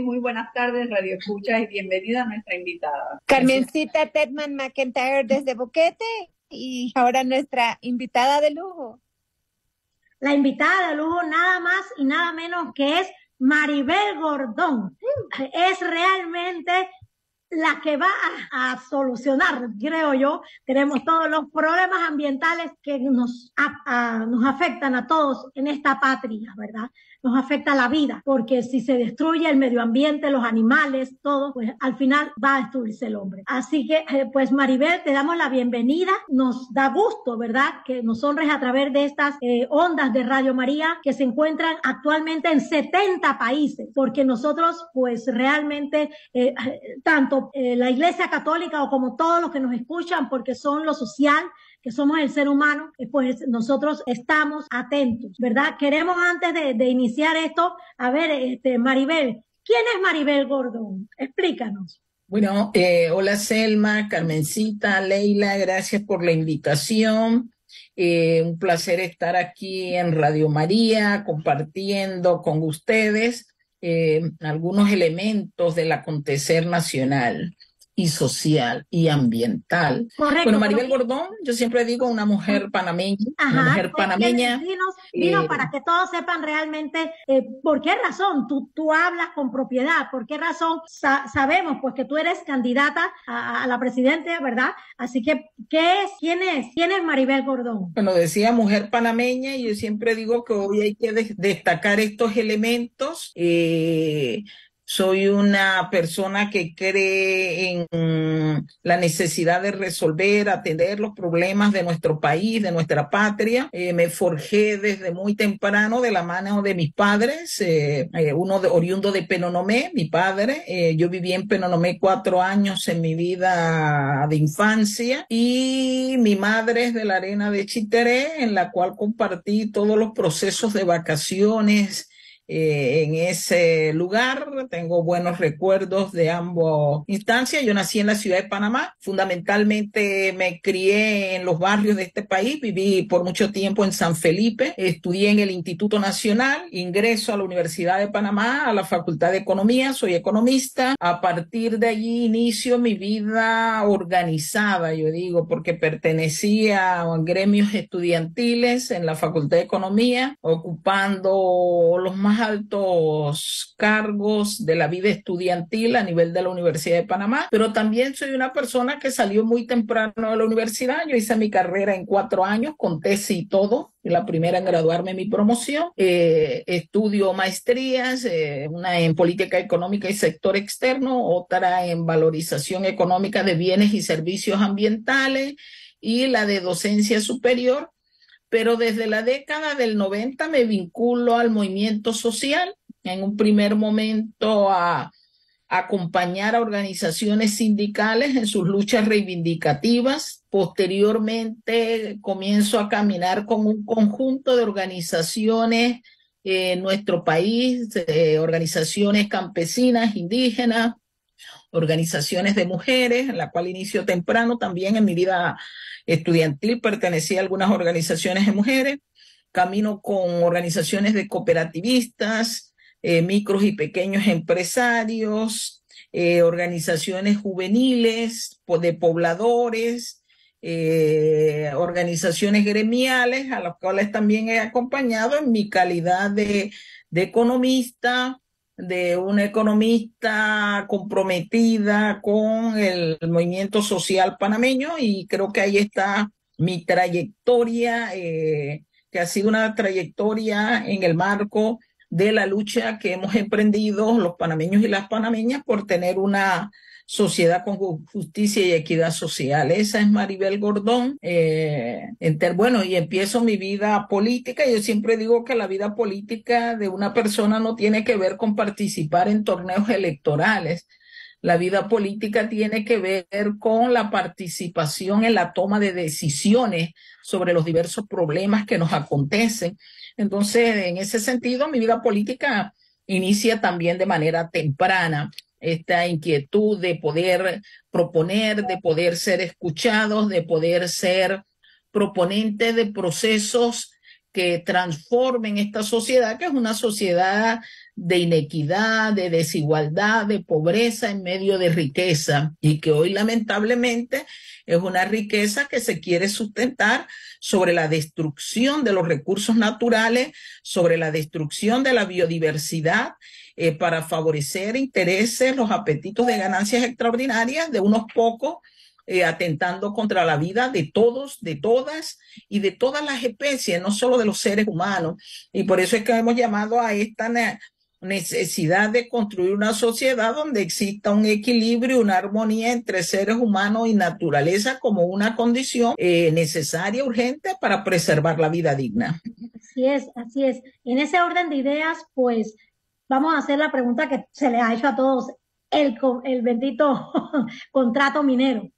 Muy buenas tardes, Radio Escucha, y bienvenida a nuestra invitada. Carmencita Tedman McIntyre desde Boquete y ahora nuestra invitada de lujo. La invitada de lujo nada más y nada menos que es Maribel Gordón. Es realmente la que va a, solucionar, creo yo, tenemos todos los problemas ambientales que nos, nos afectan a todos en esta patria, ¿verdad? nos afecta la vida, porque si se destruye el medio ambiente, los animales, todo, pues al final va a destruirse el hombre. Así que, eh, pues Maribel, te damos la bienvenida, nos da gusto, ¿verdad?, que nos honres a través de estas eh, ondas de Radio María que se encuentran actualmente en 70 países, porque nosotros, pues realmente, eh, tanto la Iglesia Católica o como todos los que nos escuchan, porque son lo social, que somos el ser humano, eh, pues nosotros estamos atentos, ¿verdad? Queremos antes de, iniciar esto, a ver, este, Maribel, ¿quién es Maribel Gordón? Explícanos. Bueno, eh, hola Selma, Carmencita, Leila, gracias por la invitación. Eh, un placer estar aquí en Radio María compartiendo con ustedes algunos elementos del acontecer nacional y social y ambiental. Correcto. Bueno, Maribel Gordón, yo siempre digo una mujer panameña, mujer pues, panameña. Dinos, para eh, que todos sepan realmente eh, por qué razón tú, tú hablas con propiedad, por qué razón sabemos pues que tú eres candidata a, la presidenta, ¿verdad? Así que, ¿qué es? ¿Quién es? ¿Quién es Maribel Gordón? Bueno, decía mujer panameña y yo siempre digo que hoy hay que destacar estos elementos. Eh, soy una persona que cree en la necesidad de resolver, atender los problemas de nuestro país, de nuestra patria. Eh, me forjé desde muy temprano de la mano de mis padres, eh, eh, uno de, oriundo de Penonomé, mi padre. yo viví en Penonomé cuatro años en mi vida de infancia y mi madre es de la arena de Chiteré, en la cual compartí todos los procesos de vacaciones eh, en ese lugar. Tengo buenos recuerdos de ambas instancias. Yo nací en la ciudad de Panamá. Fundamentalmente me crié en los barrios de este país. Viví por mucho tiempo en San Felipe. Estudié en el Instituto Nacional. Ingreso a la Universidad de Panamá, a la Facultad de Economía. Soy economista. A partir de allí inicio mi vida organizada, yo digo, porque pertenecía a gremios estudiantiles en la Facultad de Economía, ocupando los más altos cargos de la vida estudiantil a nivel de la Universidad de Panamá, pero también soy una persona que salió muy temprano de la universidad. Yo hice mi carrera en cuatro años con tesis y todo la primera en graduarme mi promoción, eh, estudio maestrías, eh, una en política económica y sector externo, otra en valorización económica de bienes y servicios ambientales y la de docencia superior pero desde la década del 90 me vinculo al movimiento social, en un primer momento a, acompañar a organizaciones sindicales en sus luchas reivindicativas. Posteriormente comienzo a caminar con un conjunto de organizaciones en nuestro país, eh, organizaciones campesinas, indígenas, organizaciones de mujeres, en la cual inicio temprano también en mi vida estudiantil pertenecía a algunas organizaciones de mujeres, camino con organizaciones de cooperativistas, eh, micros y pequeños empresarios, eh, organizaciones juveniles, de pobladores, eh, organizaciones gremiales, a las cuales también he acompañado en mi calidad de economista, de una economista comprometida con el movimiento social panameño y creo que ahí está mi trayectoria, eh, que ha sido una trayectoria en el marco de la lucha que hemos emprendido los panameños y las panameñas por tener una Sociedad con Justicia y Equidad Social. Esa es Maribel Gordón. Eh, bueno, y empiezo mi vida política. Yo siempre digo que la vida política de una persona no tiene que ver con participar en torneos electorales. La vida política tiene que ver con la participación en la toma de decisiones sobre los diversos problemas que nos acontecen. Entonces, en ese sentido, mi vida política inicia también de manera temprana esta inquietud de poder proponer, de poder ser escuchados, de poder ser proponentes de procesos que transformen esta sociedad, que es una sociedad de inequidad, de desigualdad, de pobreza en medio de riqueza y que hoy lamentablemente es una riqueza que se quiere sustentar sobre la destrucción de los recursos naturales, sobre la destrucción de la biodiversidad eh, para favorecer intereses, los apetitos de ganancias extraordinarias de unos pocos, eh, atentando contra la vida de todos, de todas y de todas las especies, no solo de los seres humanos. Y por eso es que hemos llamado a esta necesidad de construir una sociedad donde exista un equilibrio, una armonía entre seres humanos y naturaleza como una condición eh, necesaria, urgente para preservar la vida digna. Así es, así es. En ese orden de ideas, pues vamos a hacer la pregunta que se le ha hecho a todos, el, el bendito contrato minero.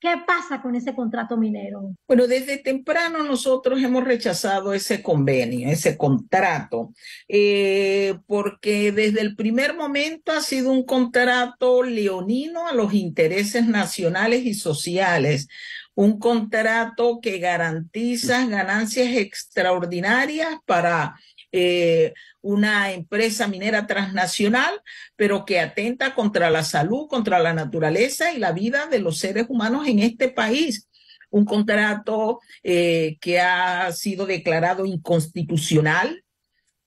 ¿Qué pasa con ese contrato minero? Bueno, desde temprano nosotros hemos rechazado ese convenio, ese contrato, eh, porque desde el primer momento ha sido un contrato leonino a los intereses nacionales y sociales, un contrato que garantiza ganancias extraordinarias para eh, una empresa minera transnacional, pero que atenta contra la salud, contra la naturaleza y la vida de los seres humanos en este país. Un contrato eh, que ha sido declarado inconstitucional,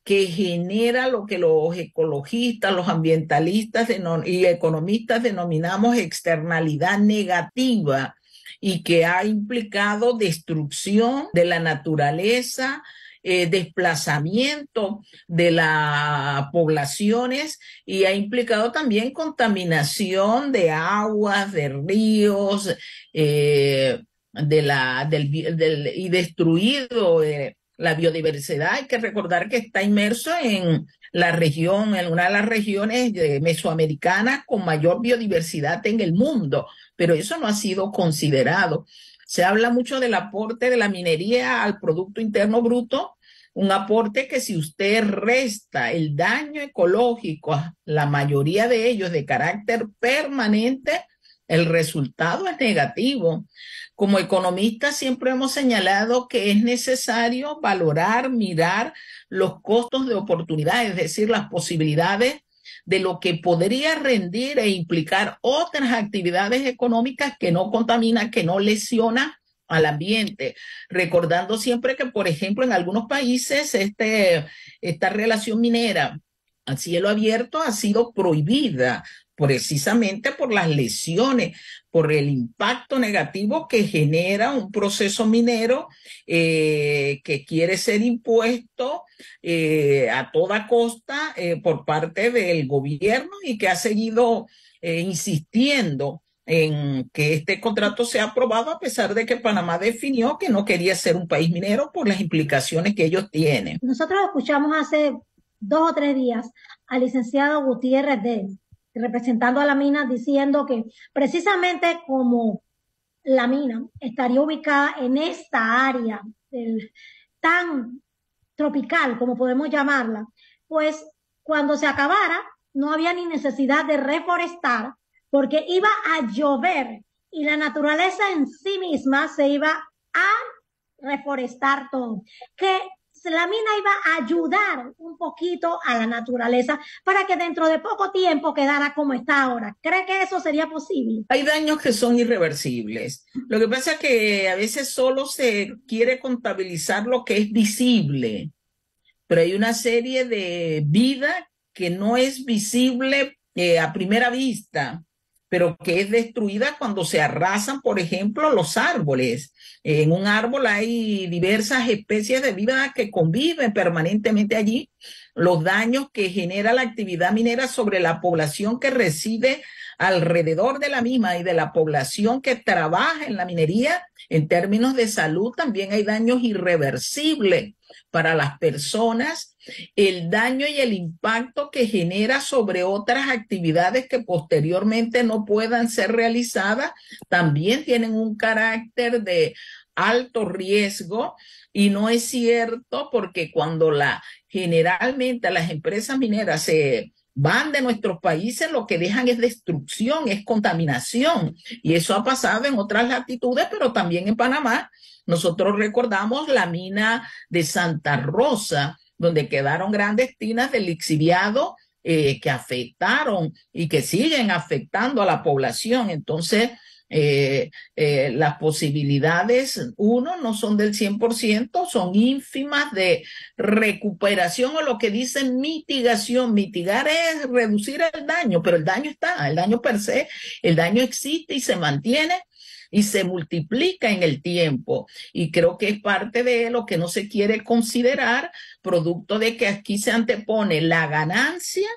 que genera lo que los ecologistas, los ambientalistas y economistas denominamos externalidad negativa y que ha implicado destrucción de la naturaleza, eh, desplazamiento de las poblaciones y ha implicado también contaminación de aguas, de ríos, eh, de la, y destruido eh, la biodiversidad. Hay que recordar que está inmerso en la región, en una de las regiones mesoamericanas con mayor biodiversidad en el mundo, pero eso no ha sido considerado. Se habla mucho del aporte de la minería al Producto Interno Bruto, un aporte que si usted resta el daño ecológico, a la mayoría de ellos de carácter permanente, el resultado es negativo. Como economistas siempre hemos señalado que es necesario valorar, mirar los costos de oportunidad, es decir, las posibilidades de lo que podría rendir e implicar otras actividades económicas que no contaminan, que no lesionan al ambiente, recordando siempre que, por ejemplo, en algunos países este, esta relación minera al cielo abierto ha sido prohibida precisamente por las lesiones, por el impacto negativo que genera un proceso minero eh, que quiere ser impuesto eh, a toda costa eh, por parte del gobierno y que ha seguido insistiendo en que este contrato sea aprobado a pesar de que Panamá definió que no quería ser un país minero por las implicaciones que ellos tienen. Nosotros escuchamos hace dos o tres días al licenciado Gutiérrez Dell representando a la mina, diciendo que precisamente como la mina estaría ubicada en esta área tan tropical como podemos llamarla, pues cuando se acabara no había ni necesidad de reforestar porque iba a llover y la naturaleza en sí misma se iba a reforestar todo. Que la mina iba a ayudar un poquito a la naturaleza para que dentro de poco tiempo quedara como está ahora. ¿Cree que eso sería posible? Hay daños que son irreversibles. Lo que pasa es que a veces solo se quiere contabilizar lo que es visible, pero hay una serie de vida que no es visible eh, a primera vista pero que es destruida cuando se arrasan, por ejemplo, los árboles. En un árbol hay diversas especies de vida que conviven permanentemente allí. Los daños que genera la actividad minera sobre la población que reside alrededor de la misma y de la población que trabaja en la minería en términos de salud también hay daños irreversibles para las personas, el daño y el impacto que genera sobre otras actividades que posteriormente no puedan ser realizadas, también tienen un carácter de alto riesgo y no es cierto porque cuando la generalmente las empresas mineras se van de nuestros países, lo que dejan es destrucción, es contaminación. Y eso ha pasado en otras latitudes, pero también en Panamá. Nosotros recordamos la mina de Santa Rosa, donde quedaron grandes tinas de lixiviado eh, que afectaron y que siguen afectando a la población. Entonces, eh, eh, las posibilidades, uno, no son del 100%, son ínfimas de recuperación o lo que dicen mitigación. Mitigar es reducir el daño, pero el daño está, el daño per se, el daño existe y se mantiene y se multiplica en el tiempo. Y creo que es parte de lo que no se quiere considerar, producto de que aquí se antepone la ganancia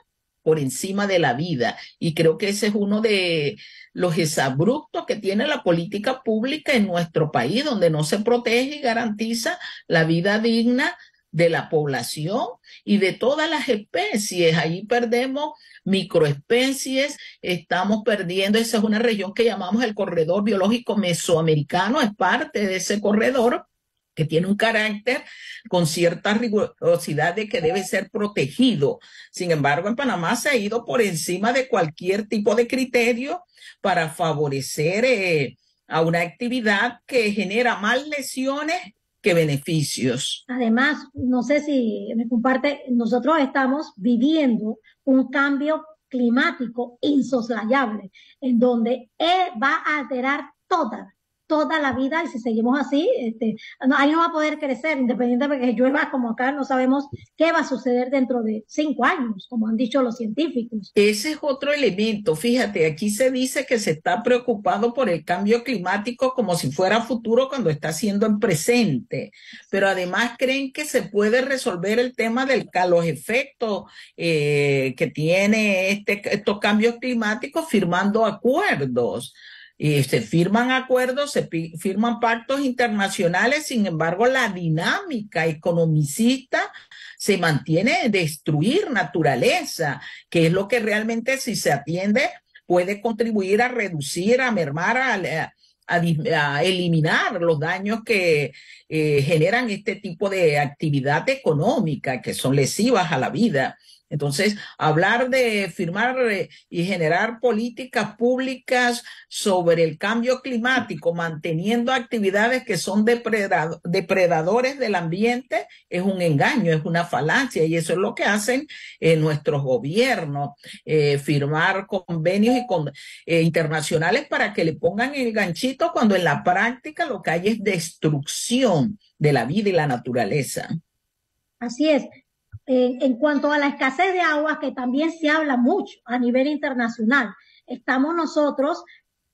por encima de la vida. Y creo que ese es uno de, los exabruptos que tiene la política pública en nuestro país, donde no se protege y garantiza la vida digna de la población y de todas las especies. Ahí perdemos microespecies, estamos perdiendo, esa es una región que llamamos el corredor biológico mesoamericano, es parte de ese corredor, que tiene un carácter con cierta rigurosidad de que debe ser protegido. Sin embargo, en Panamá se ha ido por encima de cualquier tipo de criterio para favorecer eh, a una actividad que genera más lesiones que beneficios. Además, no sé si me comparte, nosotros estamos viviendo un cambio climático insoslayable, en donde eh, va a alterar toda toda la vida y si seguimos así, este, ahí no va a poder crecer, independientemente de que llueva como acá, no sabemos qué va a suceder dentro de cinco años, como han dicho los científicos. Ese es otro elemento, fíjate, aquí se dice que se está preocupado por el cambio climático como si fuera futuro cuando está siendo en presente, pero además creen que se puede resolver el tema de los efectos eh, que tiene este, estos cambios climáticos firmando acuerdos. Y se firman acuerdos, se firman pactos internacionales, sin embargo, la dinámica economicista se mantiene destruir naturaleza, que es lo que realmente si se atiende puede contribuir a reducir, a mermar, a, eliminar los daños que eh, generan este tipo de actividad económica, que son lesivas a la vida entonces, hablar de firmar eh, y generar políticas públicas sobre el cambio climático, manteniendo actividades que son depredadores del ambiente, es un engaño, es una falacia y eso es lo que hacen eh, nuestros gobiernos, eh, firmar convenios internacionales para que le pongan el ganchito cuando en la práctica lo que hay es destrucción de la vida y la naturaleza. Así es. En, cuanto a la escasez de agua, que también se habla mucho a nivel internacional, estamos nosotros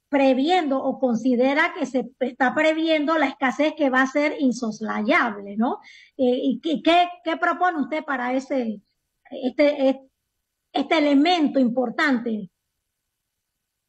previendo o considera que se está previendo la escasez que va a ser insoslayable, ¿no? Eh, ¿Y qué, qué propone usted para ese, este, este elemento importante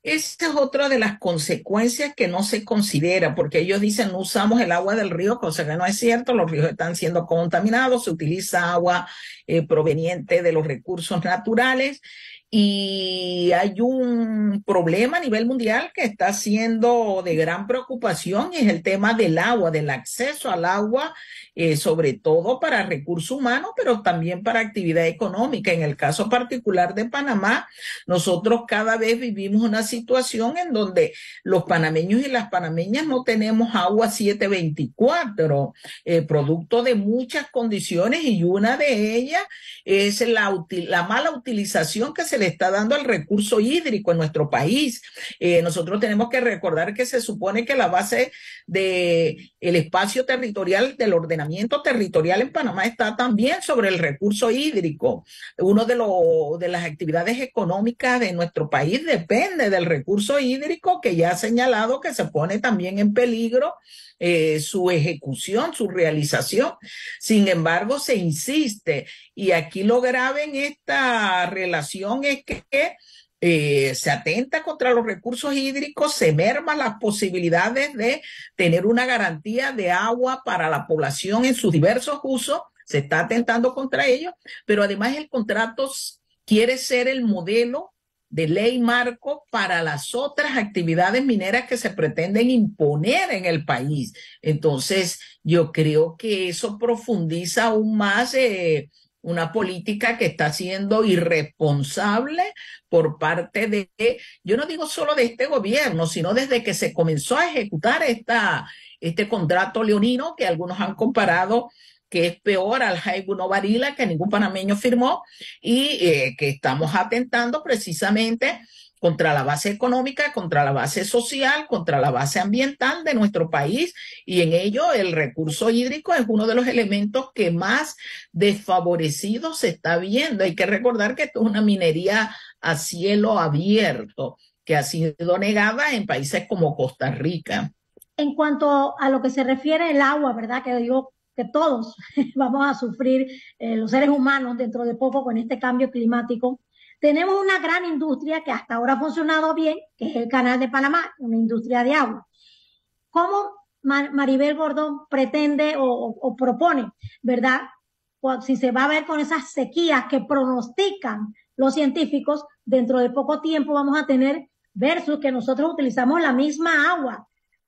esa es otra de las consecuencias que no se considera, porque ellos dicen no usamos el agua del río, cosa que no es cierto, los ríos están siendo contaminados, se utiliza agua eh, proveniente de los recursos naturales y hay un problema a nivel mundial que está siendo de gran preocupación y es el tema del agua, del acceso al agua eh, sobre todo para recursos humanos, pero también para actividad económica. En el caso particular de Panamá, nosotros cada vez vivimos una situación en donde los panameños y las panameñas no tenemos agua 724, eh, producto de muchas condiciones y una de ellas es la, la mala utilización que se le está dando al recurso hídrico en nuestro país. Eh, nosotros tenemos que recordar que se supone que la base del el espacio territorial del ordenamiento territorial en Panamá está también sobre el recurso hídrico. Uno de, de las actividades económicas de nuestro país depende del recurso hídrico que ya ha señalado que se pone también en peligro eh, su ejecución, su realización. Sin embargo, se insiste y aquí lo grave en esta relación es que eh, se atenta contra los recursos hídricos, se merma las posibilidades de tener una garantía de agua para la población en sus diversos usos, se está atentando contra ello, pero además el contrato quiere ser el modelo de ley marco para las otras actividades mineras que se pretenden imponer en el país. Entonces, yo creo que eso profundiza aún más eh, una política que está siendo irresponsable por parte de, yo no digo solo de este gobierno, sino desde que se comenzó a ejecutar esta, este contrato leonino que algunos han comparado que es peor al Jaibuno Varila que ningún panameño firmó y eh, que estamos atentando precisamente contra la base económica, contra la base social, contra la base ambiental de nuestro país y en ello el recurso hídrico es uno de los elementos que más desfavorecido se está viendo. Hay que recordar que esto es una minería a cielo abierto que ha sido negada en países como Costa Rica. En cuanto a lo que se refiere el agua, ¿verdad? Que digo que todos vamos a sufrir eh, los seres humanos dentro de poco con este cambio climático tenemos una gran industria que hasta ahora ha funcionado bien, que es el Canal de Panamá, una industria de agua. ¿Cómo Maribel Gordón pretende o, propone, verdad? Si se va a ver con esas sequías que pronostican los científicos, dentro de poco tiempo vamos a tener versus que nosotros utilizamos la misma agua.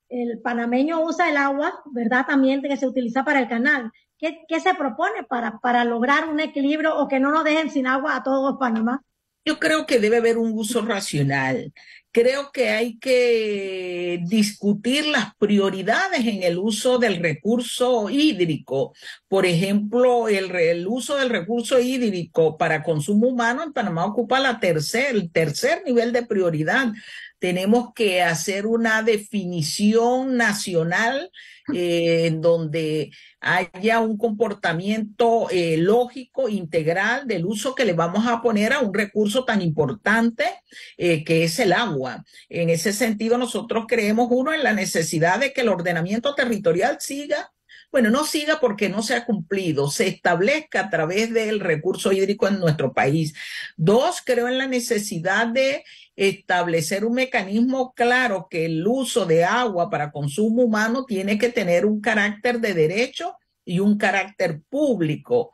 El panameño usa el agua, ¿verdad? También que se utiliza para el canal. ¿Qué, se propone para, para lograr un equilibrio o que no nos dejen sin agua a todos Panamá? Yo creo que debe haber un uso racional. Creo que hay que discutir las prioridades en el uso del recurso hídrico. Por ejemplo, el, uso del recurso hídrico para consumo humano en Panamá ocupa la tercer, el tercer nivel de prioridad. Tenemos que hacer una definición nacional eh, en donde haya un comportamiento eh, lógico, integral del uso que le vamos a poner a un recurso tan importante eh, que es el agua. En ese sentido, nosotros creemos, uno, en la necesidad de que el ordenamiento territorial siga bueno, no siga porque no se ha cumplido, se establezca a través del recurso hídrico en nuestro país. Dos, creo en la necesidad de establecer un mecanismo claro que el uso de agua para consumo humano tiene que tener un carácter de derecho y un carácter público.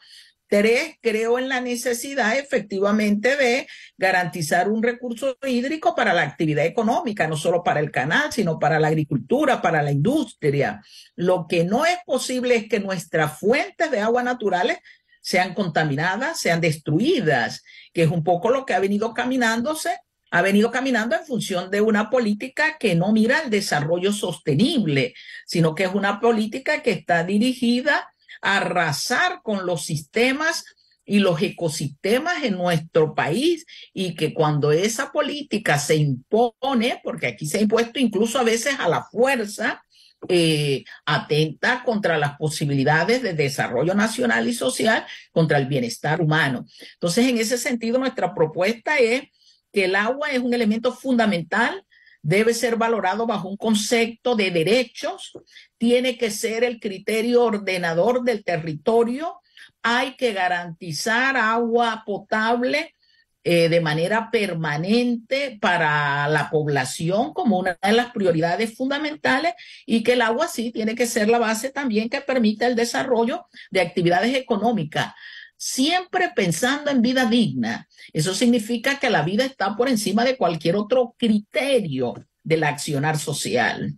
Tres, creo en la necesidad efectivamente de garantizar un recurso hídrico para la actividad económica, no solo para el canal, sino para la agricultura, para la industria. Lo que no es posible es que nuestras fuentes de agua naturales sean contaminadas, sean destruidas, que es un poco lo que ha venido caminándose, ha venido caminando en función de una política que no mira el desarrollo sostenible, sino que es una política que está dirigida arrasar con los sistemas y los ecosistemas en nuestro país y que cuando esa política se impone, porque aquí se ha impuesto incluso a veces a la fuerza, eh, atenta contra las posibilidades de desarrollo nacional y social, contra el bienestar humano. Entonces, en ese sentido, nuestra propuesta es que el agua es un elemento fundamental debe ser valorado bajo un concepto de derechos, tiene que ser el criterio ordenador del territorio, hay que garantizar agua potable eh, de manera permanente para la población como una de las prioridades fundamentales y que el agua sí tiene que ser la base también que permita el desarrollo de actividades económicas siempre pensando en vida digna. Eso significa que la vida está por encima de cualquier otro criterio del accionar social.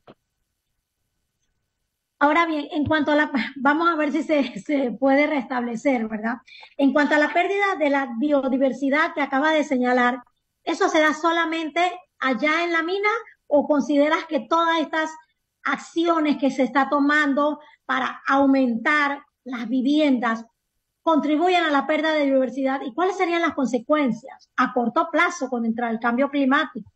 Ahora bien, en cuanto a la, vamos a ver si se, puede restablecer, ¿verdad? En cuanto a la pérdida de la biodiversidad que acaba de señalar, ¿eso se da solamente allá en la mina o consideras que todas estas acciones que se está tomando para aumentar las viviendas ¿Contribuyen a la pérdida de biodiversidad y cuáles serían las consecuencias a corto plazo entrar el cambio climático.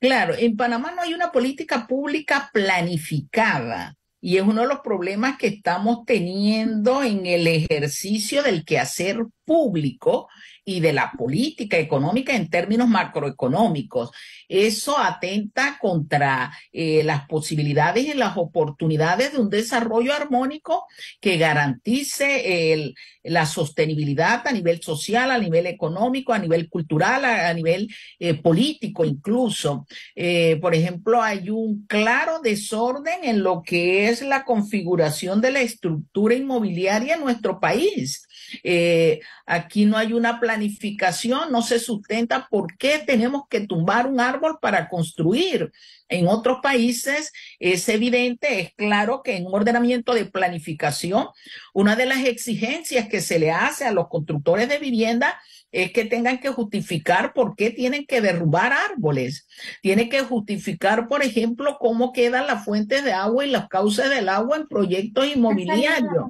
Claro, en Panamá no hay una política pública planificada y es uno de los problemas que estamos teniendo en el ejercicio del quehacer público y de la política económica en términos macroeconómicos. Eso atenta contra eh, las posibilidades y las oportunidades de un desarrollo armónico que garantice la sostenibilidad a nivel social, a nivel económico, a nivel cultural, a, nivel eh, político incluso. Eh, por ejemplo, hay un claro desorden en lo que es la configuración de la estructura inmobiliaria en nuestro país eh, aquí no hay una planificación, no se sustenta por qué tenemos que tumbar un árbol para construir. En otros países es evidente, es claro que en un ordenamiento de planificación, una de las exigencias que se le hace a los constructores de vivienda es que tengan que justificar por qué tienen que derrubar árboles. Tienen que justificar, por ejemplo, cómo quedan las fuentes de agua y las cauces del agua en proyectos inmobiliarios.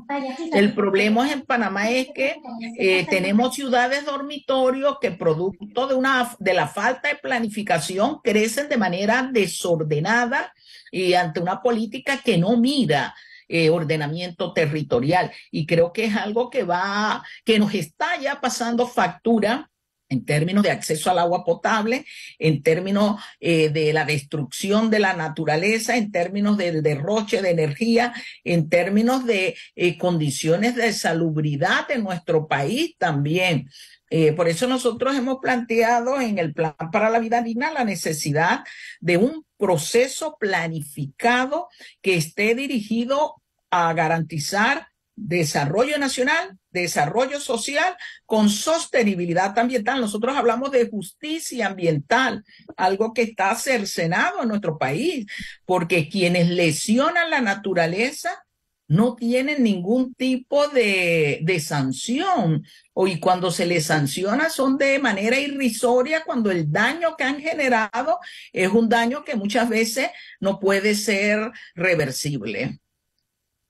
El problema en Panamá es que eh, tenemos ciudades dormitorios que producto de, una, de la falta de planificación crecen de manera desordenada y ante una política que no mira eh, ordenamiento territorial. Y creo que es algo que va, que nos está ya pasando factura en términos de acceso al agua potable, en términos eh, de la destrucción de la naturaleza, en términos del derroche de energía, en términos de eh, condiciones de salubridad en nuestro país también. Eh, por eso nosotros hemos planteado en el Plan para la Vida Digna la necesidad de un proceso planificado que esté dirigido a garantizar desarrollo nacional, desarrollo social con sostenibilidad ambiental. Nosotros hablamos de justicia ambiental, algo que está cercenado en nuestro país, porque quienes lesionan la naturaleza no tienen ningún tipo de, sanción. y cuando se les sanciona son de manera irrisoria cuando el daño que han generado es un daño que muchas veces no puede ser reversible.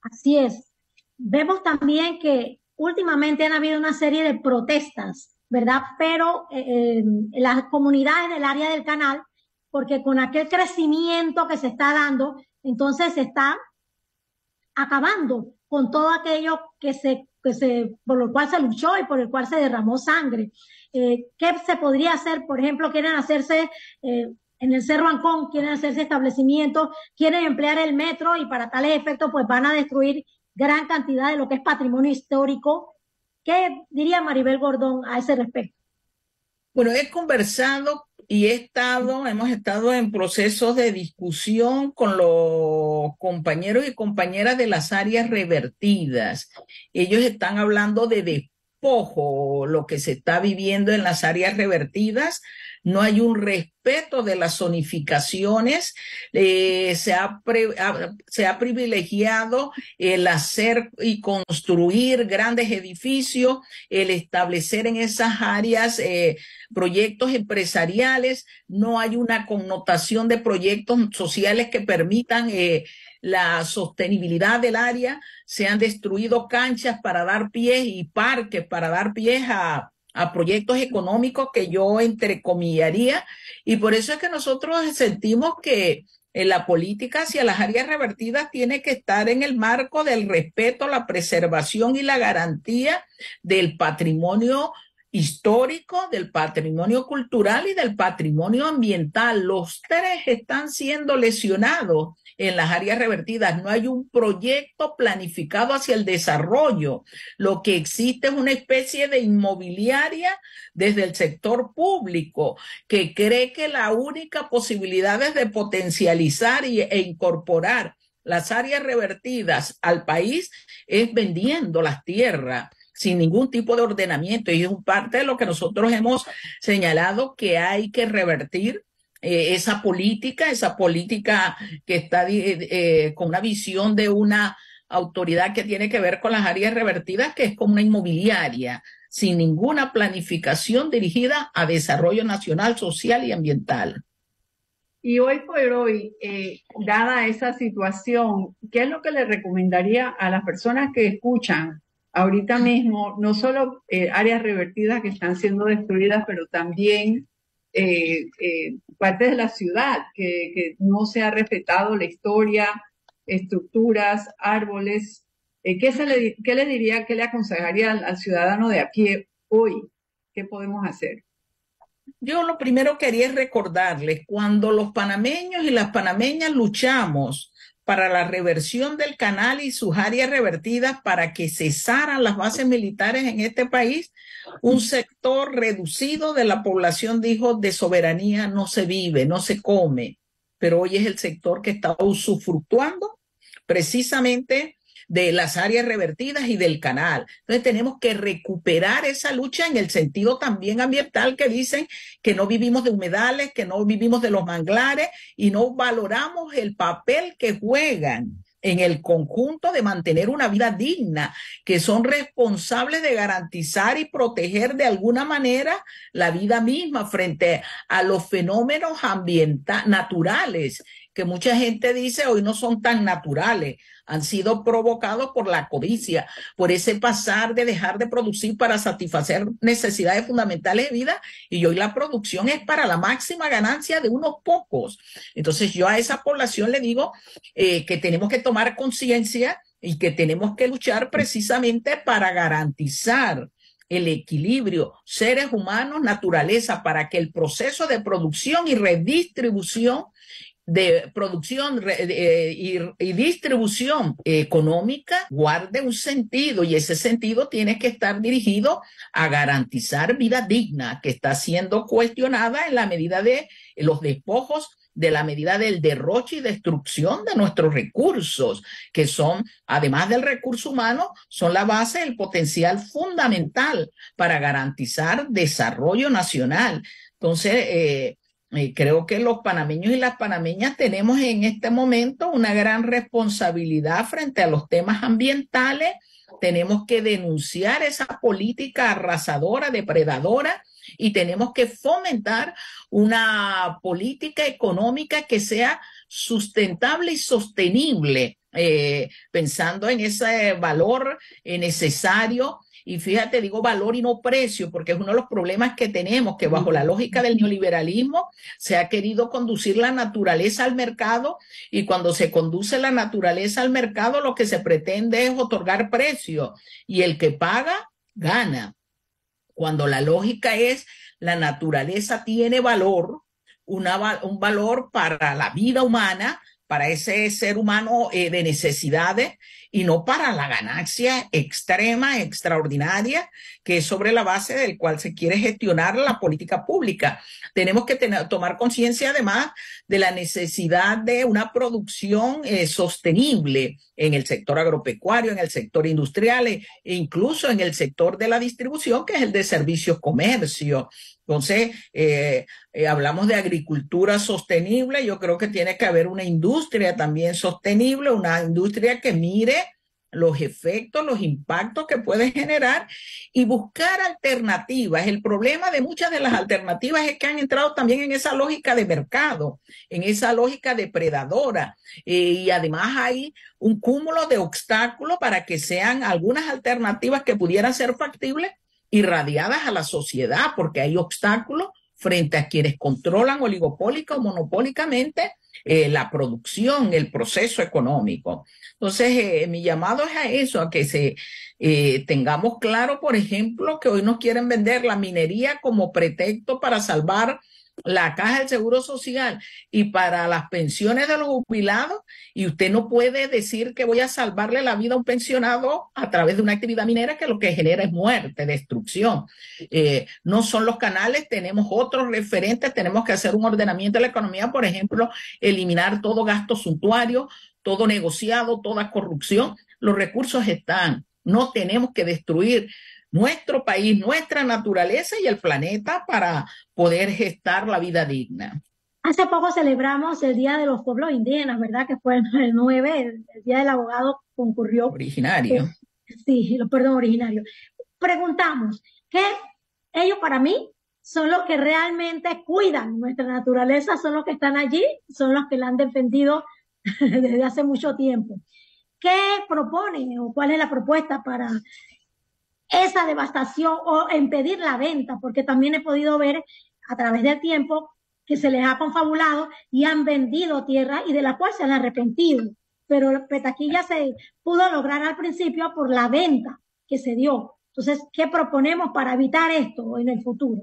Así es. Vemos también que últimamente han habido una serie de protestas, ¿verdad? Pero eh, las comunidades del área del canal, porque con aquel crecimiento que se está dando, entonces se está acabando con todo aquello que se, que se, por lo cual se luchó y por el cual se derramó sangre. Eh, ¿Qué se podría hacer? Por ejemplo, quieren hacerse eh, en el Cerro Ancón, quieren hacerse establecimientos, quieren emplear el metro y para tales efectos pues van a destruir gran cantidad de lo que es patrimonio histórico. ¿Qué diría Maribel Gordón a ese respecto? Bueno, he conversado y estado, hemos estado en procesos de discusión con los compañeros y compañeras de las áreas revertidas. Ellos están hablando de ojo lo que se está viviendo en las áreas revertidas, no hay un respeto de las zonificaciones, eh, se, ha se, ha privilegiado el hacer y construir grandes edificios, el establecer en esas áreas eh, proyectos empresariales, no hay una connotación de proyectos sociales que permitan... Eh, la sostenibilidad del área, se han destruido canchas para dar pie y parques para dar pie a, proyectos económicos que yo entrecomillaría. Y por eso es que nosotros sentimos que eh, la política hacia las áreas revertidas tiene que estar en el marco del respeto, la preservación y la garantía del patrimonio histórico, del patrimonio cultural y del patrimonio ambiental. Los tres están siendo lesionados en las áreas revertidas. No hay un proyecto planificado hacia el desarrollo. Lo que existe es una especie de inmobiliaria desde el sector público que cree que la única posibilidad es de potencializar e incorporar las áreas revertidas al país es vendiendo las tierras sin ningún tipo de ordenamiento. Y es parte de lo que nosotros hemos señalado que hay que revertir eh, esa política, esa política que está eh, eh, con una visión de una autoridad que tiene que ver con las áreas revertidas, que es como una inmobiliaria, sin ninguna planificación dirigida a desarrollo nacional, social y ambiental. Y hoy por hoy, dada esa situación, ¿qué es lo que le recomendaría a las personas que escuchan ahorita mismo, no solo eh, áreas revertidas que están siendo destruidas, pero también eh, eh partes de la ciudad que, no se ha respetado la historia, estructuras, árboles. Eh, ¿qué, le, ¿Qué le diría, qué le aconsejaría al, ciudadano de a pie hoy? ¿Qué podemos hacer? Yo lo primero quería es recordarles, cuando los panameños y las panameñas luchamos para la reversión del canal y sus áreas revertidas para que cesaran las bases militares en este país, un sector reducido de la población dijo de soberanía no se vive, no se come, pero hoy es el sector que está usufructuando precisamente de las áreas revertidas y del canal. Entonces tenemos que recuperar esa lucha en el sentido también ambiental que dicen que no vivimos de humedales, que no vivimos de los manglares y no valoramos el papel que juegan en el conjunto de mantener una vida digna, que son responsables de garantizar y proteger de alguna manera la vida misma frente a los fenómenos ambientales naturales que mucha gente dice hoy no son tan naturales, han sido provocados por la codicia, por ese pasar de dejar de producir para satisfacer necesidades fundamentales de vida y hoy la producción es para la máxima ganancia de unos pocos. Entonces yo a esa población le digo eh, que tenemos que tomar conciencia y que tenemos que luchar precisamente para garantizar el equilibrio, seres humanos, naturaleza, para que el proceso de producción y redistribución de producción eh, y, distribución económica guarde un sentido y ese sentido tiene que estar dirigido a garantizar vida digna que está siendo cuestionada en la medida de los despojos de la medida del derroche y destrucción de nuestros recursos, que son, además del recurso humano, son la base, el potencial fundamental para garantizar desarrollo nacional. Entonces, eh, creo que los panameños y las panameñas tenemos en este momento una gran responsabilidad frente a los temas ambientales. Tenemos que denunciar esa política arrasadora, depredadora, y tenemos que fomentar una política económica que sea sustentable y sostenible, eh, pensando en ese valor necesario y fíjate, digo valor y no precio, porque es uno de los problemas que tenemos, que bajo la lógica del neoliberalismo se ha querido conducir la naturaleza al mercado y cuando se conduce la naturaleza al mercado lo que se pretende es otorgar precio y el que paga gana. Cuando la lógica es la naturaleza tiene valor, un valor para la vida humana, para ese ser humano eh, de necesidades y no para la ganancia extrema, extraordinaria, que es sobre la base del cual se quiere gestionar la política pública. Tenemos que tener, tomar conciencia además de la necesidad de una producción eh, sostenible en el sector agropecuario, en el sector industrial e incluso en el sector de la distribución, que es el de servicios comercio. Entonces, eh, eh, hablamos de agricultura sostenible, yo creo que tiene que haber una industria también sostenible, una industria que mire los efectos, los impactos que puede generar y buscar alternativas. El problema de muchas de las alternativas es que han entrado también en esa lógica de mercado, en esa lógica depredadora eh, y además hay un cúmulo de obstáculos para que sean algunas alternativas que pudieran ser factibles irradiadas a la sociedad, porque hay obstáculos frente a quienes controlan oligopólicamente. o monopólicamente eh, la producción, el proceso económico. Entonces, eh, mi llamado es a eso, a que se eh, tengamos claro, por ejemplo, que hoy nos quieren vender la minería como pretexto para salvar la caja del Seguro Social y para las pensiones de los jubilados y usted no puede decir que voy a salvarle la vida a un pensionado a través de una actividad minera que lo que genera es muerte, destrucción. Eh, no son los canales, tenemos otros referentes, tenemos que hacer un ordenamiento de la economía, por ejemplo, eliminar todo gasto suntuario, todo negociado, toda corrupción. Los recursos están, no tenemos que destruir nuestro país, nuestra naturaleza y el planeta para poder gestar la vida digna. Hace poco celebramos el Día de los Pueblos Indígenas, ¿verdad? Que fue el 9, el, Día del Abogado concurrió. Originario. Sí, sí, perdón, originario. Preguntamos, ¿qué ellos para mí son los que realmente cuidan nuestra naturaleza, son los que están allí, son los que la han defendido desde hace mucho tiempo. ¿Qué propone o cuál es la propuesta para esa devastación o impedir la venta? Porque también he podido ver a través del tiempo que se les ha confabulado y han vendido tierra y de la cual se han arrepentido. Pero Petaquilla se pudo lograr al principio por la venta que se dio. Entonces, ¿qué proponemos para evitar esto en el futuro?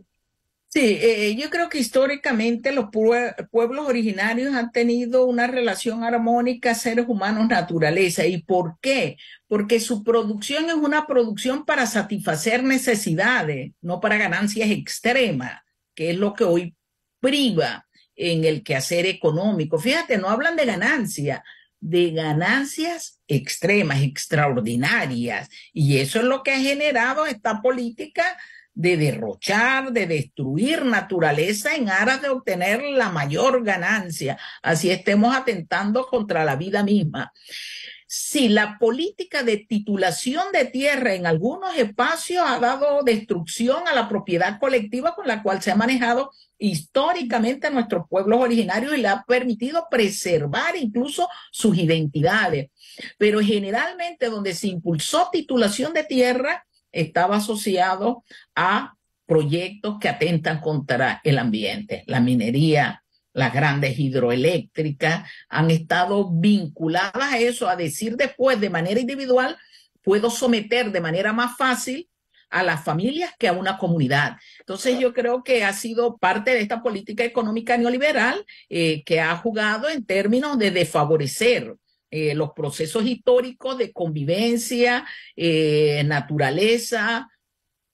Sí, eh, eh, yo creo que históricamente los pueblos originarios han tenido una relación armónica seres humanos-naturaleza. ¿Y por qué? Porque su producción es una producción para satisfacer necesidades, no para ganancias extremas que es lo que hoy priva en el quehacer económico. Fíjate, no hablan de ganancia, de ganancias extremas, extraordinarias. Y eso es lo que ha generado esta política de derrochar, de destruir naturaleza en aras de obtener la mayor ganancia. Así estemos atentando contra la vida misma si la política de titulación de tierra en algunos espacios ha dado destrucción a la propiedad colectiva con la cual se ha manejado históricamente a nuestros pueblos originarios y le ha permitido preservar incluso sus identidades. Pero generalmente donde se impulsó titulación de tierra estaba asociado a proyectos que atentan contra el ambiente, la minería, las grandes hidroeléctricas, han estado vinculadas a eso, a decir después de manera individual, puedo someter de manera más fácil a las familias que a una comunidad. Entonces yo creo que ha sido parte de esta política económica neoliberal eh, que ha jugado en términos de desfavorecer eh, los procesos históricos de convivencia, eh, naturaleza,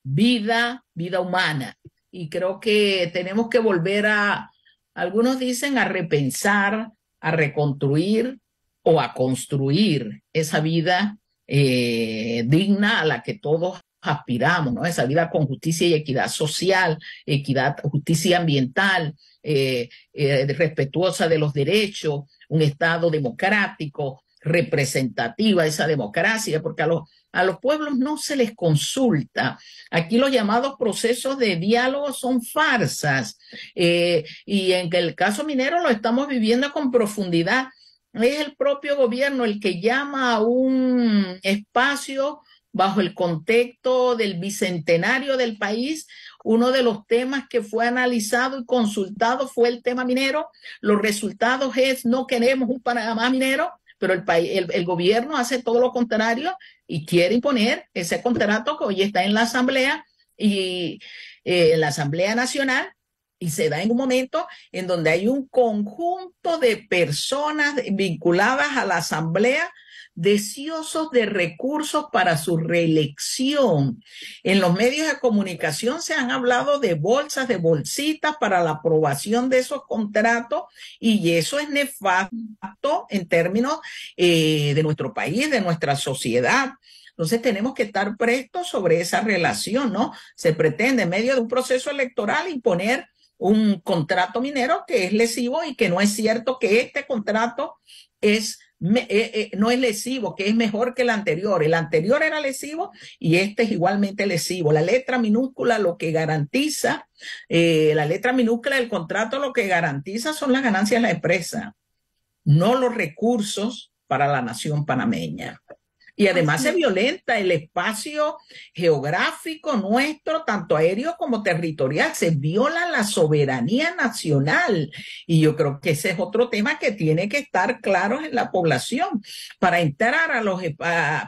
vida, vida humana. Y creo que tenemos que volver a, algunos dicen a repensar, a reconstruir o a construir esa vida eh, digna a la que todos aspiramos, Esa vida con justicia y equidad social, equidad, justicia ambiental, eh, eh, respetuosa de los derechos, un Estado democrático, representativa, esa democracia, porque a los, a los pueblos no se les consulta. Aquí los llamados procesos de diálogo son farsas eh, y en el caso minero lo estamos viviendo con profundidad. Es el propio gobierno el que llama a un espacio bajo el contexto del bicentenario del país, uno de los temas que fue analizado y consultado fue el tema minero. Los resultados es no queremos un Panamá minero pero el, país, el, gobierno hace todo lo contrario y quiere imponer ese contrato que hoy está en la Asamblea y eh, en la Asamblea Nacional y se da en un momento en donde hay un conjunto de personas vinculadas a la Asamblea deseosos de recursos para su reelección. En los medios de comunicación se han hablado de bolsas, de bolsitas para la aprobación de esos contratos y eso es nefasto en términos eh, de nuestro país, de nuestra sociedad. Entonces tenemos que estar prestos sobre esa relación, ¿no? Se pretende en medio de un proceso electoral imponer un contrato minero que es lesivo y que no es cierto que este contrato es eh, eh, no es lesivo, que es mejor que el anterior. El anterior era lesivo y este es igualmente lesivo. La letra minúscula lo que garantiza, eh, la letra minúscula del contrato lo que garantiza son las ganancias de la empresa, no los recursos para la nación panameña. Y además se violenta el espacio geográfico nuestro, tanto aéreo como territorial. Se viola la soberanía nacional. Y yo creo que ese es otro tema que tiene que estar claro en la población. Para entrar a los,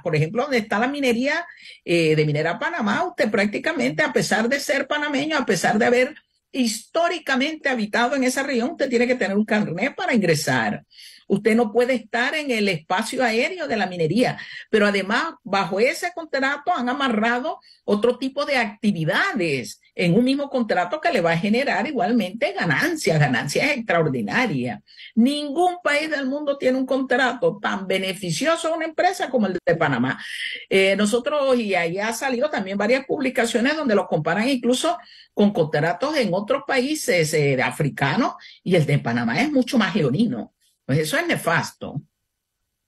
por ejemplo, donde está la minería eh, de Minera Panamá, usted prácticamente, a pesar de ser panameño, a pesar de haber históricamente habitado en esa región, usted tiene que tener un carnet para ingresar. Usted no puede estar en el espacio aéreo de la minería, pero además bajo ese contrato han amarrado otro tipo de actividades en un mismo contrato que le va a generar igualmente ganancias, ganancias extraordinarias. Ningún país del mundo tiene un contrato tan beneficioso a una empresa como el de Panamá. Eh, nosotros, y ahí ha salido también varias publicaciones donde los comparan incluso con contratos en otros países eh, africanos y el de Panamá es mucho más leonino. Pues eso es nefasto.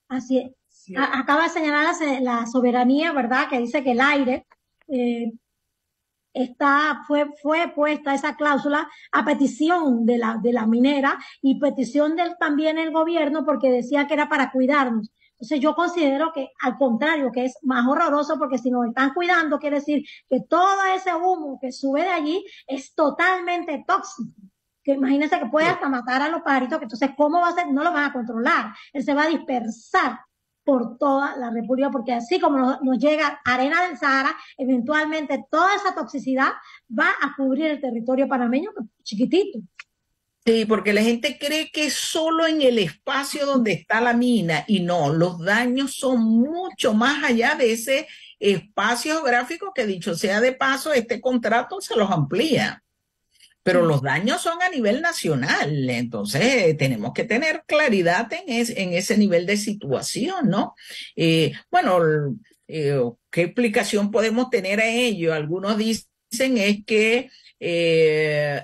Así es. Acaba de señalar la, soberanía, ¿verdad? Que dice que el aire eh, está, fue, fue puesta esa cláusula a petición de la, de la minera y petición del, también el gobierno porque decía que era para cuidarnos. Entonces yo considero que al contrario, que es más horroroso porque si nos están cuidando, quiere decir que todo ese humo que sube de allí es totalmente tóxico que imagínense que puede hasta matar a los pajaritos, que entonces, ¿cómo va a ser? No lo van a controlar, él se va a dispersar por toda la República, porque así como nos, llega arena del Sahara, eventualmente toda esa toxicidad va a cubrir el territorio panameño pues, chiquitito. Sí, porque la gente cree que solo en el espacio donde está la mina y no, los daños son mucho más allá de ese espacio gráfico que dicho sea de paso, este contrato se los amplía pero los daños son a nivel nacional. Entonces, eh, tenemos que tener claridad en, en ese nivel de situación, ¿no? Eh, bueno, eh, ¿qué explicación podemos tener a ello? Algunos dicen es que eh,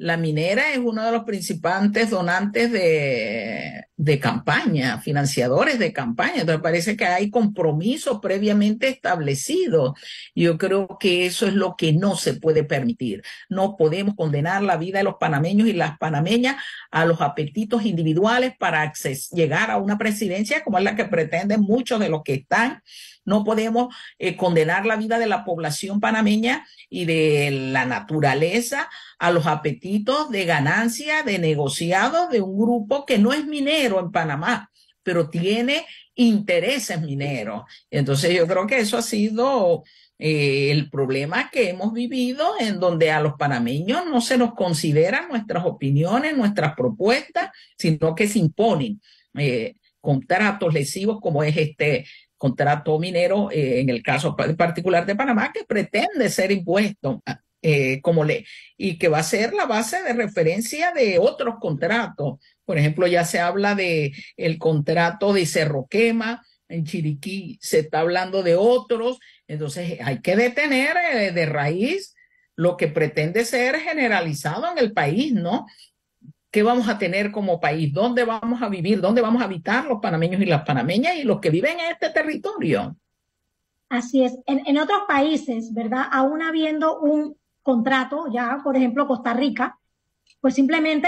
la minera es uno de los principales donantes de, de campaña, financiadores de campaña. Entonces parece que hay compromisos previamente establecidos. Yo creo que eso es lo que no se puede permitir. No podemos condenar la vida de los panameños y las panameñas a los apetitos individuales para llegar a una presidencia como es la que pretenden muchos de los que están no podemos eh, condenar la vida de la población panameña y de la naturaleza a los apetitos de ganancia, de negociados de un grupo que no es minero en Panamá, pero tiene intereses mineros. Entonces yo creo que eso ha sido eh, el problema que hemos vivido en donde a los panameños no se nos consideran nuestras opiniones, nuestras propuestas, sino que se imponen eh, contratos lesivos como es este contrato minero, eh, en el caso particular de Panamá, que pretende ser impuesto ah, eh, como ley y que va a ser la base de referencia de otros contratos. Por ejemplo, ya se habla de el contrato de Cerroquema, en Chiriquí se está hablando de otros, entonces eh, hay que detener de raíz lo que pretende ser generalizado en el país, ¿no? qué vamos a tener como país, dónde vamos a vivir, dónde vamos a habitar los panameños y las panameñas y los que viven en este territorio. Así es. En, otros países, ¿verdad? Aún habiendo un contrato, ya por ejemplo Costa Rica, pues simplemente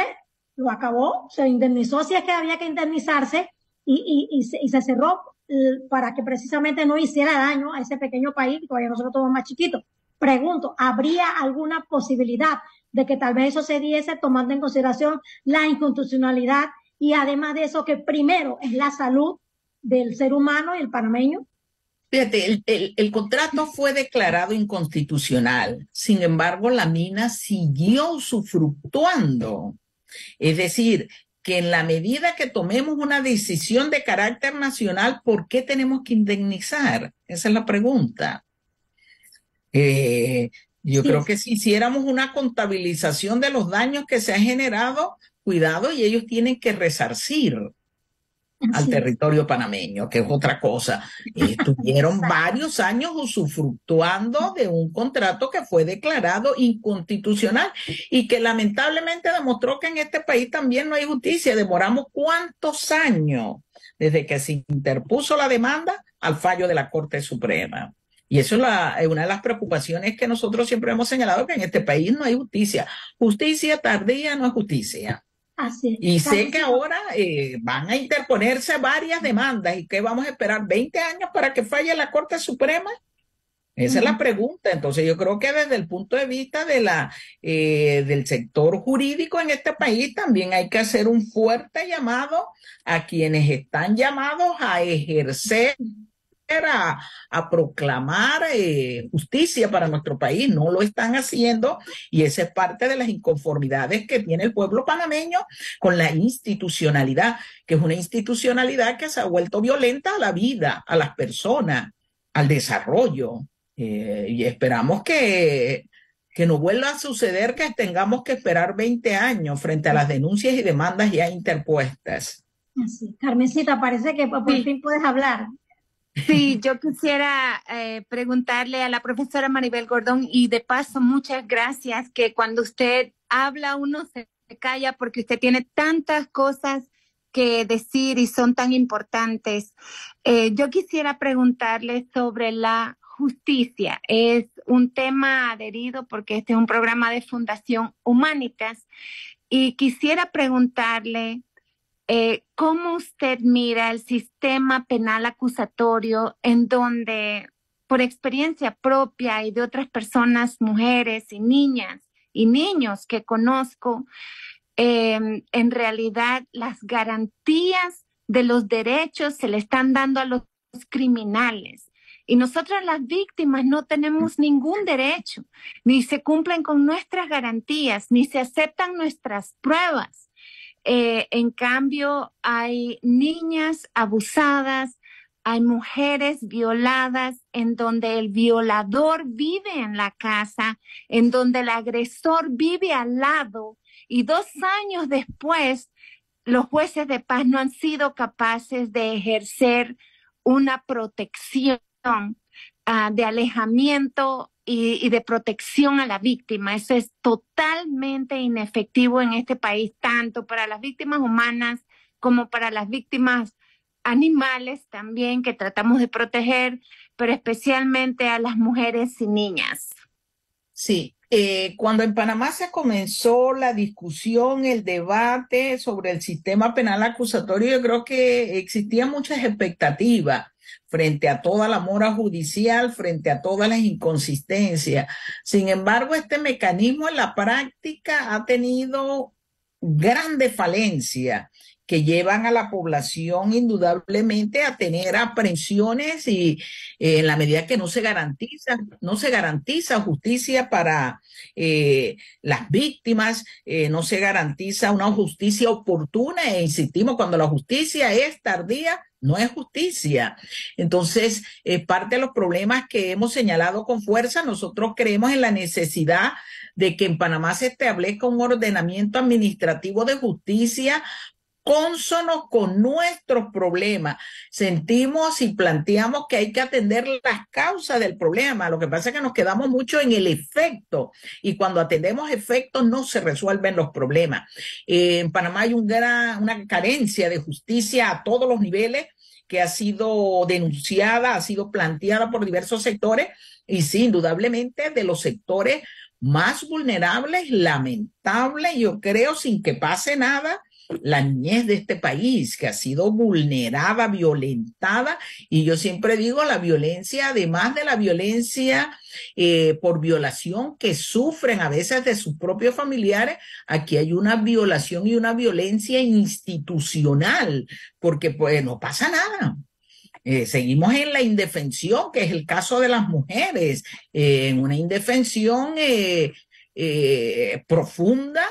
lo acabó, se indemnizó si es que había que indemnizarse y, se, cerró eh, para que precisamente no hiciera daño a ese pequeño país, que todavía nosotros somos más chiquitos. Pregunto, ¿habría alguna posibilidad de que tal vez eso se diese tomando en consideración la inconstitucionalidad y además de eso que primero es la salud del ser humano y el panameño. Fíjate, el, contrato fue declarado inconstitucional, sin embargo la mina siguió sufructuando Es decir, que en la medida que tomemos una decisión de carácter nacional, ¿por qué tenemos que indemnizar? Esa es la pregunta. Eh, yo creo que si hiciéramos una contabilización de los daños que se ha generado, cuidado, y ellos tienen que resarcir al territorio panameño, que es otra cosa. Estuvieron varios años usufructuando de un contrato que fue declarado inconstitucional y que lamentablemente demostró que en este país también no hay justicia. Demoramos cuántos años desde que se interpuso la demanda al fallo de la Corte Suprema. Y eso es, eh, una de las preocupaciones que nosotros siempre hemos señalado, que en este país no hay justicia. Justicia tardía no es justicia. Y sé que ahora eh, van a interponerse varias demandas y que vamos a esperar 20 años para que falle la Corte Suprema. Esa es la pregunta. Entonces yo creo que desde el punto de vista de la, eh, del sector jurídico en este país también hay que hacer un fuerte llamado a quienes están llamados a ejercer a, proclamar eh, justicia para nuestro país. No lo están haciendo y esa es parte de las inconformidades que tiene el pueblo panameño con la institucionalidad, que es una institucionalidad que se ha vuelto violenta a la vida, a las personas, al desarrollo. Eh, y esperamos que que no vuelva a suceder que tengamos que esperar 20 años frente a las denuncias y demandas ya interpuestas. Así. Carmencita, parece que por fin puedes hablar. Sí, yo quisiera eh, preguntarle a la profesora Maribel Gordón y de paso muchas gracias que cuando usted habla uno se calla porque usted tiene tantas cosas que decir y son tan importantes. Eh, yo quisiera preguntarle sobre la justicia. Es un tema adherido porque este es un programa de Fundación Humanitas y quisiera preguntarle eh, ¿cómo usted mira el sistema penal acusatorio en donde, por experiencia propia y de otras personas, mujeres y niñas y niños que conozco, em, en realidad las garantías de los derechos se le están dando a los criminales. Y nosotras las víctimas no tenemos ningún derecho, ni se cumplen con nuestras garantías, ni se aceptan nuestras pruebas. Eh, en cambio, hay niñas abusadas, hay mujeres violadas en donde el violador vive en la casa, en donde el agresor vive al lado y dos años después los jueces de paz no han sido capaces de ejercer una protección ah, de alejamiento y, de protección a la víctima. Eso es totalmente inefectivo en este país, tanto para las víctimas humanas como para las víctimas animales también que tratamos de proteger, pero especialmente a las mujeres y niñas. Sí, eh, cuando en Panamá se comenzó la discusión, el debate sobre el sistema penal acusatorio, yo creo que existían muchas expectativas frente a toda la mora judicial, frente a todas las inconsistencias. Sin embargo, este mecanismo en la práctica ha tenido grandes falencias que llevan a la población indudablemente a tener aprensiones y eh, en la medida que no se garantiza, no se garantiza justicia para eh, las víctimas, eh, no se garantiza una justicia oportuna e insistimos, cuando la justicia es tardía, no es justicia. Entonces, eh, parte de los problemas que hemos señalado con fuerza, nosotros creemos en la necesidad de que en Panamá se establezca un ordenamiento administrativo de justicia con nuestros problemas. Sentimos y planteamos que hay que atender las causas del problema. Lo que pasa es que nos quedamos mucho en el efecto y cuando atendemos efectos no se resuelven los problemas. en Panamá hay un gran, una carencia de justicia a todos los niveles que ha sido denunciada, ha sido planteada por diversos sectores y sí, indudablemente de los sectores más vulnerables, lamentable, yo creo, sin que pase nada, la niñez de este país, que ha sido vulnerada, violentada, y yo siempre digo la violencia, además de la violencia eh, por violación que sufren a veces de sus propios familiares, aquí hay una violación y una violencia institucional, porque pues no pasa nada, eh, seguimos en la indefensión, que es el caso de las mujeres, eh, en una indefensión profunda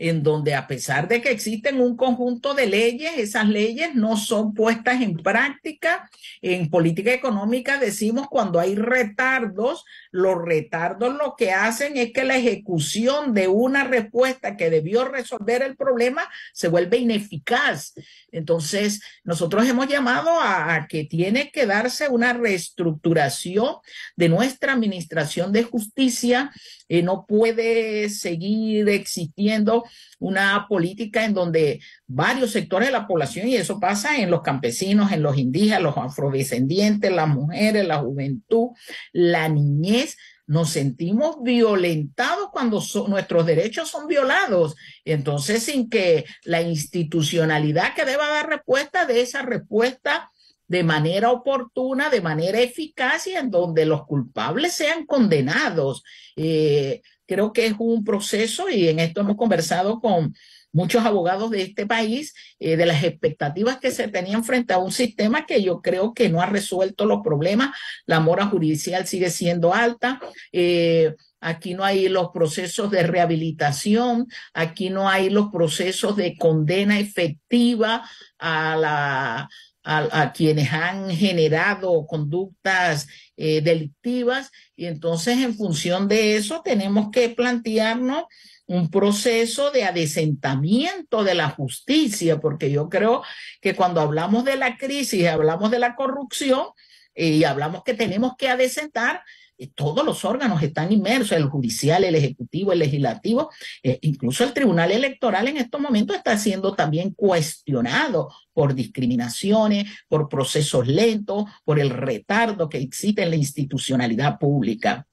en donde a pesar de que existen un conjunto de leyes, esas leyes no son puestas en práctica. En política económica decimos cuando hay retardos, los retardos lo que hacen es que la ejecución de una respuesta que debió resolver el problema se vuelve ineficaz. Entonces, nosotros hemos llamado a, que tiene que darse una reestructuración de nuestra administración de justicia eh, no puede seguir existiendo una política en donde varios sectores de la población, y eso pasa en los campesinos, en los indígenas, los afrodescendientes, las mujeres, la juventud, la niñez, nos sentimos violentados cuando nuestros derechos son violados. Entonces, sin que la institucionalidad que deba dar respuesta de esa respuesta de manera oportuna, de manera eficaz y en donde los culpables sean condenados. Eh, creo que es un proceso y en esto hemos conversado con muchos abogados de este país eh, de las expectativas que se tenían frente a un sistema que yo creo que no ha resuelto los problemas. La mora judicial sigue siendo alta. Eh, aquí no hay los procesos de rehabilitación, aquí no hay los procesos de condena efectiva a la a, quienes han generado conductas eh, delictivas y entonces en función de eso tenemos que plantearnos un proceso de adesentamiento de la justicia, porque yo creo que cuando hablamos de la crisis, hablamos de la corrupción eh, y hablamos que tenemos que adecentar, eh, todos los órganos están inmersos, el judicial, el ejecutivo, el legislativo, eh, incluso el tribunal electoral en estos momentos está siendo también cuestionado por discriminaciones, por procesos lentos, por el retardo que existe en la institucionalidad pública.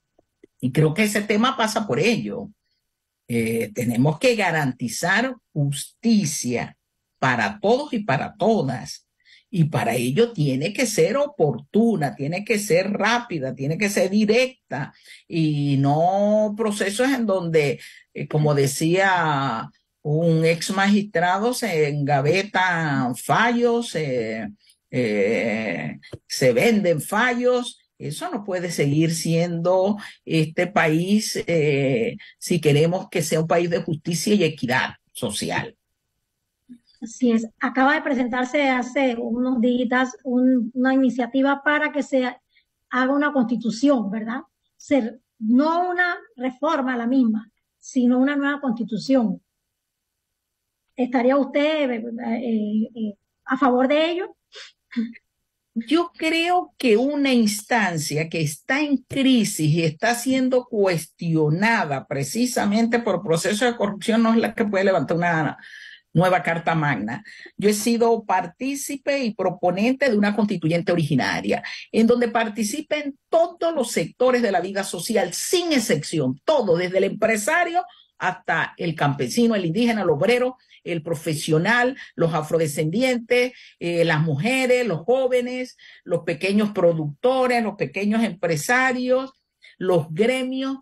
Y creo que ese tema pasa por ello. Eh, tenemos que garantizar justicia para todos y para todas y para ello tiene que ser oportuna, tiene que ser rápida, tiene que ser directa y no procesos en donde, eh, como decía un ex magistrado, se engavetan fallos, eh, se, venden fallos. Eso no puede seguir siendo este país eh, si queremos que sea un país de justicia y equidad social. Así es. Acaba de presentarse hace unos días una iniciativa para que se haga una constitución, ¿verdad? Ser, no una reforma a la misma, sino una nueva constitución. ¿Estaría usted eh, eh, eh, a favor de ello? Yo creo que una instancia que está en crisis y está siendo cuestionada precisamente por procesos de corrupción no es la que puede levantar una nueva Carta Magna, yo he sido partícipe y proponente de una constituyente originaria, en donde participen todos los sectores de la vida social, sin excepción, todo, desde el empresario hasta el campesino, el indígena, el obrero, el profesional, los afrodescendientes, eh, las mujeres, los jóvenes, los pequeños productores, los pequeños empresarios, los gremios,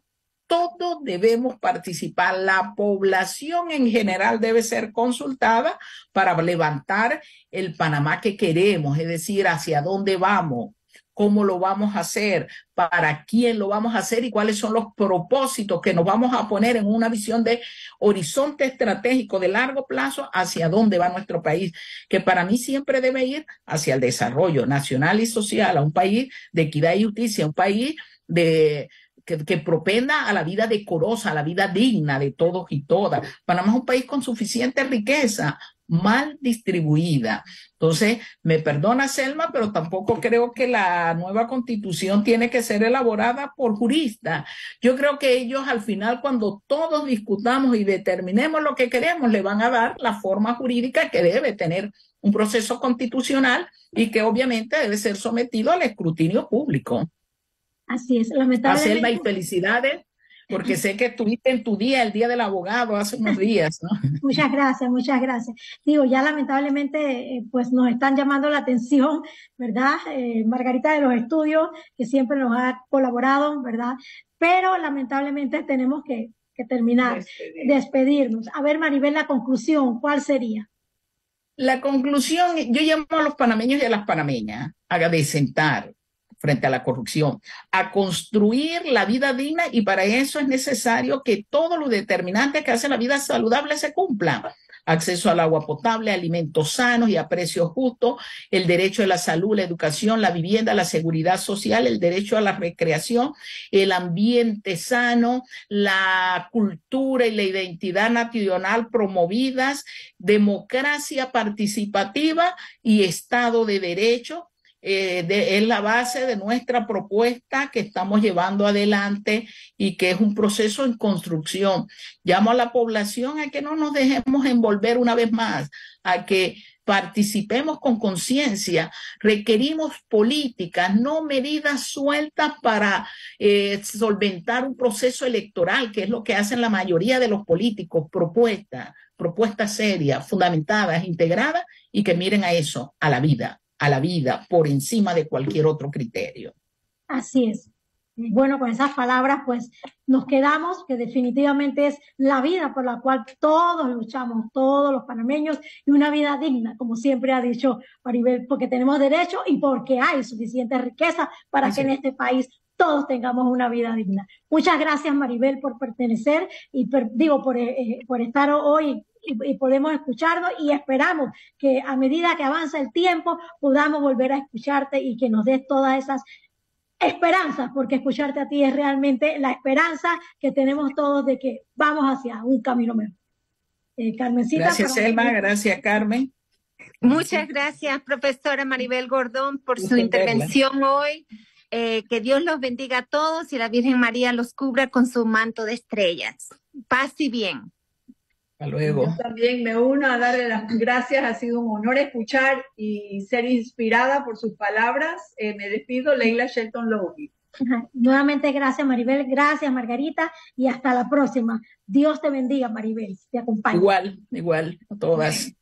todos debemos participar. La población en general debe ser consultada para levantar el Panamá que queremos, es decir, hacia dónde vamos, cómo lo vamos a hacer, para quién lo vamos a hacer y cuáles son los propósitos que nos vamos a poner en una visión de horizonte estratégico de largo plazo hacia dónde va nuestro país, que para mí siempre debe ir hacia el desarrollo nacional y social, a un país de equidad y justicia, un país de que, propenda a la vida decorosa, a la vida digna de todos y todas. Panamá es un país con suficiente riqueza, mal distribuida. Entonces, me perdona Selma, pero tampoco creo que la nueva constitución tiene que ser elaborada por juristas. Yo creo que ellos al final, cuando todos discutamos y determinemos lo que queremos, le van a dar la forma jurídica que debe tener un proceso constitucional y que obviamente debe ser sometido al escrutinio público. Así es, lamentablemente. Selva y felicidades, ¿eh? porque sé que estuviste en tu día, el día del abogado, hace unos días, ¿no? muchas gracias, muchas gracias. Digo, ya lamentablemente, eh, pues nos están llamando la atención, ¿verdad? Eh, Margarita de los Estudios, que siempre nos ha colaborado, ¿verdad? Pero lamentablemente tenemos que, terminar, despedirnos. A ver, Maribel, la conclusión, ¿cuál sería? La conclusión, yo llamo a los panameños y a las panameñas a sentar frente a la corrupción, a construir la vida digna y para eso es necesario que todos los determinantes que hacen la vida saludable se cumplan. Acceso al agua potable, alimentos sanos y a precios justos, el derecho a la salud, la educación, la vivienda, la seguridad social, el derecho a la recreación, el ambiente sano, la cultura y la identidad nacional promovidas, democracia participativa y Estado de Derecho eh, de, es la base de nuestra propuesta que estamos llevando adelante y que es un proceso en construcción. Llamo a la población a que no nos dejemos envolver una vez más, a que participemos con conciencia, requerimos políticas, no medidas sueltas para eh, solventar un proceso electoral, que es lo que hacen la mayoría de los políticos, propuestas, propuestas serias, fundamentadas, integradas y que miren a eso, a la vida a la vida por encima de cualquier otro criterio. Así es. Bueno, con esas palabras, pues nos quedamos, que definitivamente es la vida por la cual todos luchamos, todos los panameños, y una vida digna, como siempre ha dicho Maribel, porque tenemos derecho y porque hay suficiente riqueza para que en este país todos tengamos una vida digna. Muchas gracias, Maribel, por pertenecer y, digo, por, eh, eh, por estar hoy y, podemos escucharnos y esperamos que a medida que avanza el tiempo podamos volver a escucharte y que nos des todas esas esperanzas, porque escucharte a ti es realmente la esperanza que tenemos todos de que vamos hacia un camino mejor. Eh, Carmencita. Gracias, Selma, Gracias, Carmen. Muchas gracias, profesora Maribel Gordón, por su intervención hoy. Eh, que Dios los bendiga a todos y la Virgen María los cubra con su manto de estrellas. Paz y bien. Hasta luego. también me uno a darle las gracias. Ha sido un honor escuchar y ser inspirada por sus palabras. Eh, me despido, Leila Shelton Logie. Nuevamente gracias Maribel, gracias Margarita y hasta la próxima. Dios te bendiga Maribel, te acompaño. Igual, igual, a todas.